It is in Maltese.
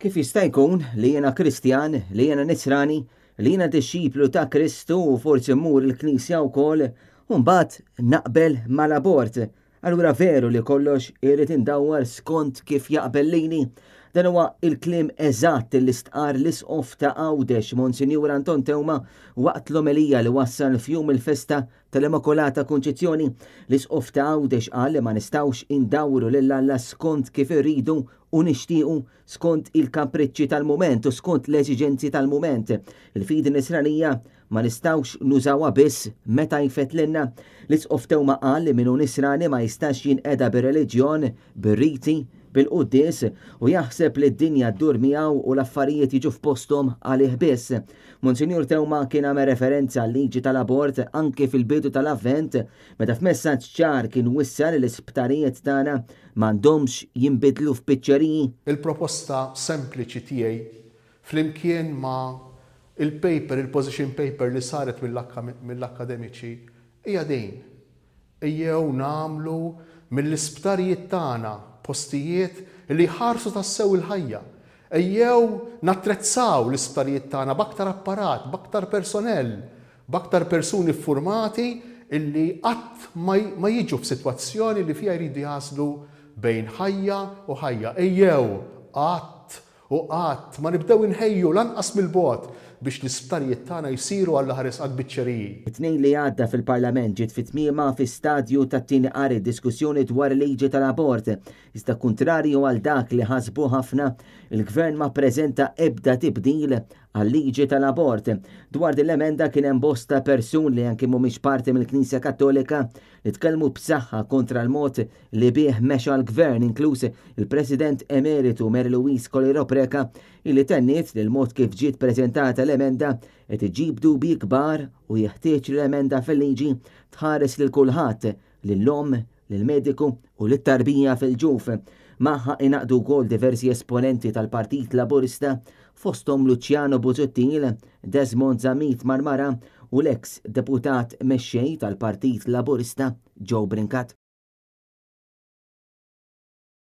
Kif jista' jkun li jiena Kristjan, li jiena Nisrani, li jiena disċiplu ta' Kristu u forsi mmur il-Knisja wkoll, mbagħad naqbel mal-abort. Allura veru li kollox irid indawwar skont kif jaqbel lini. Dan huwa il-klim eżatt li stqar l-isqof ta' għawdex Monsinjur Anton Tewma waqt l-omelija li wassal fjum il-festa tal-Immakolata Konċezzjoni li sqof ta' għawdex qal li ma nistawx indawru l alla skont kif irridu u nixtiequ skont il-kapriċċi tal-moment u skont l-eżiġenzi tal-moment. Il-fidi nisranija ma nistawx nużawa biss meta l-inna li sqof tew ma qal li minu nisrani ma jistax jinqeda bir-reliġjon, bir-riti, bil-quddis u jaħseb li d-dinja d-dur miegħu u l-affarijiet jiġu f'postom għalih biss. Monsinjur Tewma kien għame referenza l liġi tal-abort anke fil-bidu periodu tal-avvent, meta f'messaġġ ċar kien li l-isptarijiet tagħna m'għandhomx jinbidlu f'piċċeriji. Il-proposta sempliċi tiegħi flimkien ma' il-paper, il-position paper li saret mill-akademiċi hija din. Ejjew namlu mill-isptarijiet tagħna postijiet li ħarsu tassew il-ħajja. Ejjew natrezzaw l-isptarijiet tagħna b'aktar apparat, b'aktar personell baktar persuni formati illi qatt ma jiġu f'sitwazzjoni li fija jridu jaslu bejn ħajja u ħajja. Ejjew qatt U qatt ma nibdew inħejju lanqas mill-bot biex l-isptarijiet tagħna jsiru għall ħares qatt biċċeriji. It-tnejn li għadda fil-Parlament ġiet fit-tmiema fi stadju tat-tieni qari diskussjoni dwar liġi tal-abort. Iżda kontrarju għal dak li ħasbu ħafna, il-Gvern ma preżenta ebda tibdil għal-liġi tal-abort. Dwar dil-emenda kien hemm bosta persun li anke mhumiex parti mill-Knisja Kattolika li tkellmu b'saħħa kontra l-mod li bih mexa l-gvern inkluż il-President Emeritu Mer Luis Colero Greka illi tenniet li l-mod kif ġiet prezentata l-emenda qed iġib dubi kbar u jeħtieġ l-emenda fil-liġi tħares lil kulħadd lill-om, lill-mediku u lit-tarbija fil-ġuf. Maħħa inaqdu wkoll diversi esponenti tal-Partit Laburista fostom Luciano Buzuttil, Desmond Zamit Marmara u l-eks deputat mexxej tal-Partit Laburista Joe Brinkat.